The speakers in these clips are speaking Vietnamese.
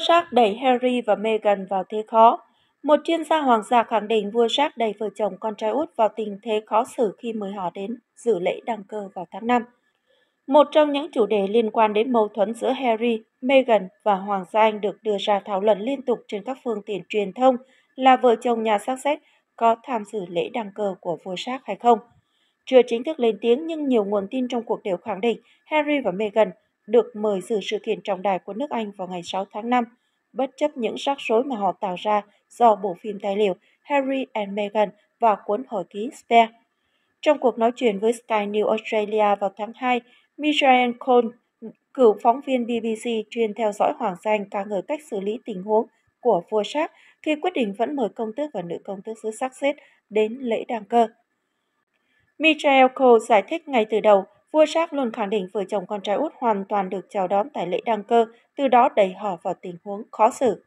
Vua Jack đẩy Harry và Meghan vào thế khó. Một chuyên gia hoàng gia khẳng định vua Jack đẩy vợ chồng con trai út vào tình thế khó xử khi mời họ đến dự lễ đăng cơ vào tháng 5. Một trong những chủ đề liên quan đến mâu thuẫn giữa Harry, Meghan và Hoàng gia Anh được đưa ra thảo luận liên tục trên các phương tiện truyền thông là vợ chồng nhà xác xét có tham dự lễ đăng cơ của vua Jack hay không. Chưa chính thức lên tiếng nhưng nhiều nguồn tin trong cuộc đều khẳng định Harry và Meghan được mời dự sự kiện trọng đại của nước Anh vào ngày 6 tháng 5. Bất chấp những rắc rối mà họ tạo ra do bộ phim tài liệu Harry and Meghan và cuốn hồi ký Spare. Trong cuộc nói chuyện với Sky News Australia vào tháng 2, Michael Cole, cựu phóng viên BBC chuyên theo dõi hoàng danh ca ngợi cách xử lý tình huống của vua Shark khi quyết định vẫn mời công tước và nữ công tước xứ Sussex đến lễ đăng cơ. Michael Cole giải thích ngay từ đầu Vua Jacques luôn khẳng định vợ chồng con trai út hoàn toàn được chào đón tại lễ đăng cơ, từ đó đẩy họ vào tình huống khó xử.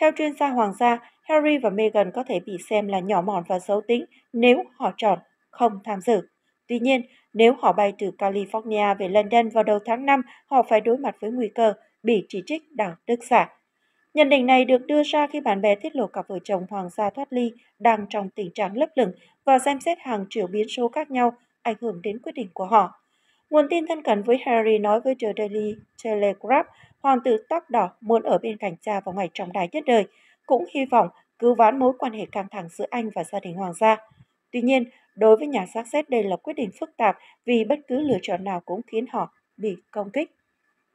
Theo chuyên gia hoàng gia, Harry và Meghan có thể bị xem là nhỏ mọn và xấu tính nếu họ chọn không tham dự. Tuy nhiên, nếu họ bay từ California về London vào đầu tháng 5, họ phải đối mặt với nguy cơ bị chỉ trích đạo đức giả. Nhận định này được đưa ra khi bạn bè tiết lộ cặp vợ chồng hoàng gia thoát ly đang trong tình trạng lấp lửng và xem xét hàng triệu biến số khác nhau ảnh hưởng đến quyết định của họ. Nguồn tin thân cận với Harry nói với The Daily Telegraph, hoàng tử tóc đỏ muốn ở bên cạnh cha vào ngày trọng đại nhất đời, cũng hy vọng cứu vãn mối quan hệ căng thẳng giữa anh và gia đình hoàng gia. Tuy nhiên, đối với nhà xác xét đây là quyết định phức tạp vì bất cứ lựa chọn nào cũng khiến họ bị công kích.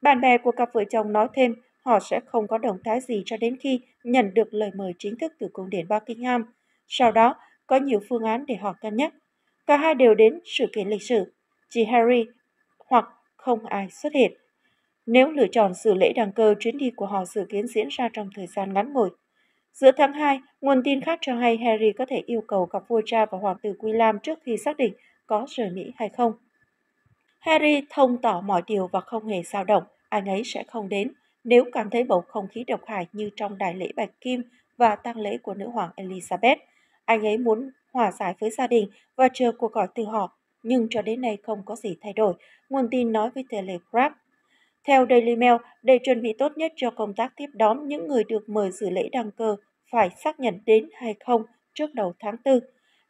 Bạn bè của cặp vợ chồng nói thêm họ sẽ không có động thái gì cho đến khi nhận được lời mời chính thức từ cung điện Buckingham. Sau đó, có nhiều phương án để họ cân nhắc. Cả hai đều đến sự kiện lịch sử. Chị Harry hoặc không ai xuất hiện. Nếu lựa chọn sự lễ đăng cơ, chuyến đi của họ dự kiến diễn ra trong thời gian ngắn ngủi. Giữa tháng 2, nguồn tin khác cho hay Harry có thể yêu cầu gặp vua cha và hoàng tử William trước khi xác định có rời Mỹ hay không. Harry thông tỏ mọi điều và không hề dao động, anh ấy sẽ không đến nếu cảm thấy bầu không khí độc hại như trong đại lễ Bạch Kim và tang lễ của nữ hoàng Elizabeth. Anh ấy muốn hòa giải với gia đình và chờ cuộc gọi từ họ nhưng cho đến nay không có gì thay đổi, nguồn tin nói với Telegraph. Theo Daily Mail, để chuẩn bị tốt nhất cho công tác tiếp đón những người được mời dự lễ đăng cơ phải xác nhận đến hay không trước đầu tháng 4.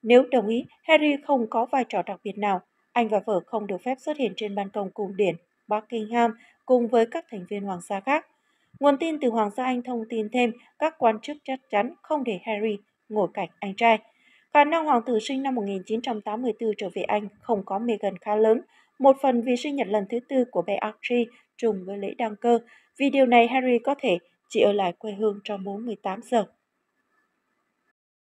Nếu đồng ý, Harry không có vai trò đặc biệt nào. Anh và vợ không được phép xuất hiện trên ban công cung điện Buckingham cùng với các thành viên hoàng gia khác. Nguồn tin từ Hoàng gia Anh thông tin thêm các quan chức chắc chắn không để Harry ngồi cạnh anh trai. Khả năng hoàng tử sinh năm 1984 trở về Anh không có Meghan khá lớn, một phần vì sinh nhật lần thứ tư của bé Archie trùng với lễ đăng cơ. Vì điều này, Harry có thể chỉ ở lại quê hương trong 48 giờ.